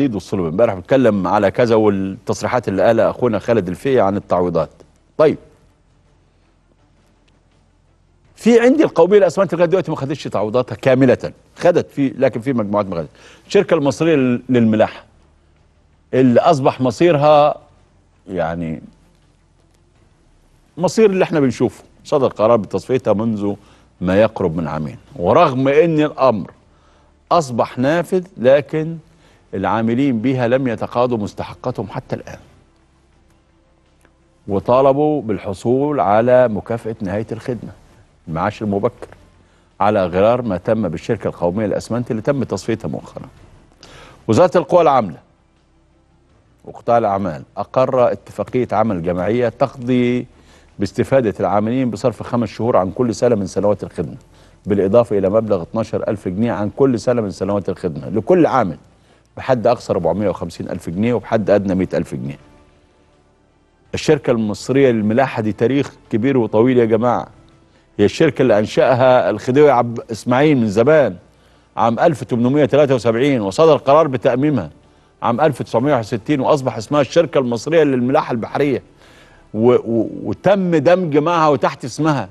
جديد والصلب امبارح بتكلم على كذا والتصريحات اللي قالها اخونا خالد الفي عن التعويضات طيب في عندي القوميه الاسمنت لغايه دلوقتي ما خدتش تعويضاتها كامله خدت في لكن في مجموعات ما خدتش الشركه المصريه للملاحه اللي اصبح مصيرها يعني مصير اللي احنا بنشوفه صدر قرار بتصفيتها منذ ما يقرب من عامين ورغم ان الامر اصبح نافذ لكن العاملين بها لم يتقاضوا مستحقاتهم حتى الآن وطالبوا بالحصول على مكافأة نهاية الخدمة المعاش المبكر على غرار ما تم بالشركة القومية للأسمنت اللي تم تصفيتها مؤخرا وزارة القوى العاملة وقطاع الأعمال أقر اتفاقية عمل جماعية تقضي باستفادة العاملين بصرف خمس شهور عن كل سنة من سنوات الخدمة بالإضافة إلى مبلغ 12 ألف جنيه عن كل سنة من سنوات الخدمة لكل عامل بحد أقصى 450 ألف جنيه وبحد أدنى 100 ألف جنيه الشركة المصرية للملاحة دي تاريخ كبير وطويل يا جماعة هي الشركة اللي أنشأها الخديوي عب إسماعيل من زمان عام 1873 وصدر قرار بتأميمها عام 1960 وأصبح اسمها الشركة المصرية للملاحة البحرية و و وتم دمج معها وتحت اسمها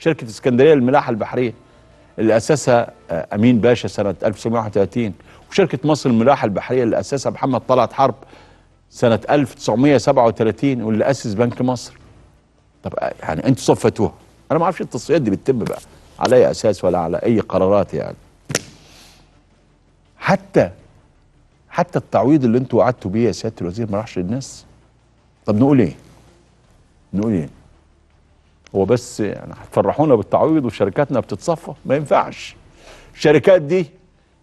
شركة اسكندرية للملاحة البحرية اللي أسسها أمين باشا سنة 1931 وشركة مصر للملاحة البحرية اللي أسسها محمد طلعت حرب سنة 1937 واللي أسس بنك مصر طب يعني أنتوا صفتوها أنا ما أعرفش التصفيات دي بتتم بقى على أي أساس ولا على أي قرارات يعني حتى حتى التعويض اللي أنتوا وعدتوا بيه يا سيادة الوزير ما راحش للناس طب نقول إيه؟ نقول إيه؟ هو بس يعني هتفرحونا بالتعويض وشركاتنا بتتصفى ما ينفعش الشركات دي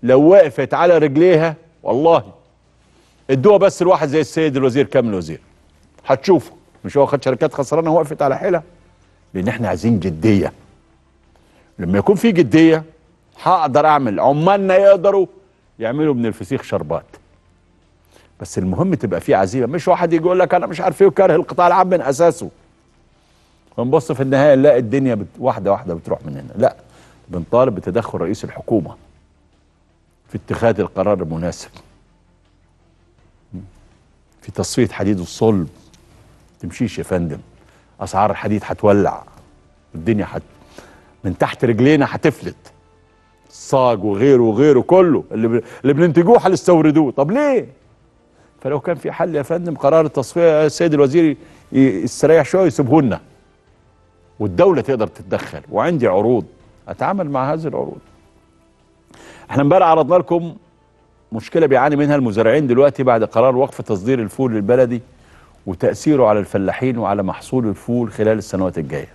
لو وقفت على رجليها والله ادوها بس لواحد زي السيد الوزير كامل وزير هتشوفه مش هو خد شركات خسرانه وقفت على حيلها لان احنا عايزين جديه لما يكون في جديه هقدر اعمل عمالنا يقدروا يعملوا من الفسيخ شربات بس المهم تبقى في عزيمه مش واحد يجي يقول لك انا مش عارف ايه وكاره القطاع العام من اساسه ونبص في النهايه نلاقي الدنيا بت... واحده واحده بتروح من هنا لا بنطالب بتدخل رئيس الحكومه في اتخاذ القرار المناسب في تصفية حديد الصلب تمشيش يا فندم أسعار الحديد هتولع الدنيا حت من تحت رجلينا هتفلت الصاج وغيره وغيره كله اللي ب... اللي بننتجوه هنستوردوه طب ليه؟ فلو كان في حل يا فندم قرار التصفيه السيد الوزير يستريح شويه ويسيبه لنا والدوله تقدر تتدخل وعندي عروض اتعامل مع هذه العروض احنا امبارح عرضنا لكم مشكله بيعاني منها المزارعين دلوقتي بعد قرار وقف تصدير الفول البلدي وتاثيره على الفلاحين وعلى محصول الفول خلال السنوات الجايه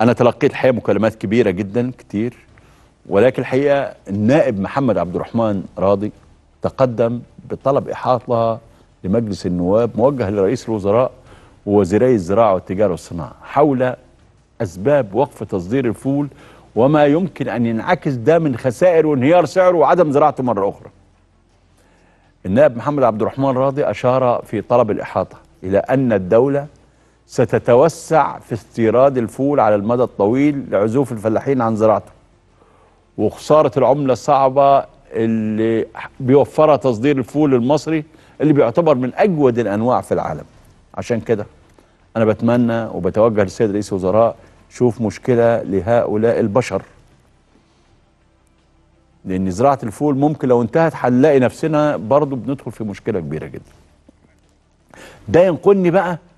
انا تلقيت الحقيقه مكالمات كبيره جدا كتير ولكن الحقيقه النائب محمد عبد الرحمن راضي تقدم بطلب احاطه لمجلس النواب موجه لرئيس الوزراء ووزيري الزراعه والتجاره والصناعه حول اسباب وقف تصدير الفول وما يمكن أن ينعكس ده من خسائر وانهيار سعره وعدم زراعته مرة أخرى النائب محمد عبد الرحمن راضي أشار في طلب الإحاطة إلى أن الدولة ستتوسع في استيراد الفول على المدى الطويل لعزوف الفلاحين عن زراعته وخسارة العملة الصعبة اللي بيوفرها تصدير الفول المصري اللي بيعتبر من أجود الأنواع في العالم عشان كده أنا بتمنى وبتوجه للسيد رئيس الوزراء شوف مشكلة لهؤلاء البشر لأن زراعة الفول ممكن لو انتهت هنلاقي نفسنا برضو بندخل في مشكلة كبيرة جدا ده ينقلني بقى